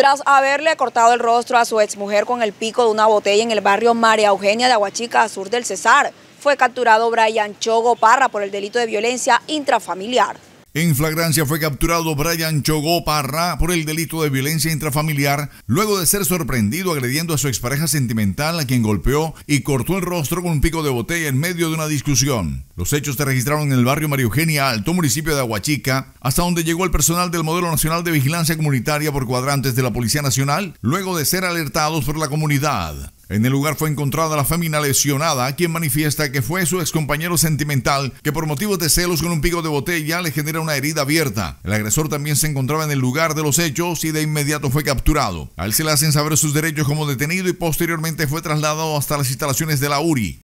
tras haberle cortado el rostro a su exmujer con el pico de una botella en el barrio María Eugenia de Aguachica, sur del Cesar. Fue capturado Brian Chogo Parra por el delito de violencia intrafamiliar. En flagrancia fue capturado Brian Chogó Parra por el delito de violencia intrafamiliar, luego de ser sorprendido agrediendo a su expareja sentimental, a quien golpeó y cortó el rostro con un pico de botella en medio de una discusión. Los hechos se registraron en el barrio Mario Eugenia Alto, municipio de Aguachica, hasta donde llegó el personal del Modelo Nacional de Vigilancia Comunitaria por cuadrantes de la Policía Nacional, luego de ser alertados por la comunidad. En el lugar fue encontrada la fémina lesionada, quien manifiesta que fue su excompañero sentimental que por motivos de celos con un pico de botella le genera una herida abierta. El agresor también se encontraba en el lugar de los hechos y de inmediato fue capturado. A él se le hacen saber sus derechos como detenido y posteriormente fue trasladado hasta las instalaciones de la URI.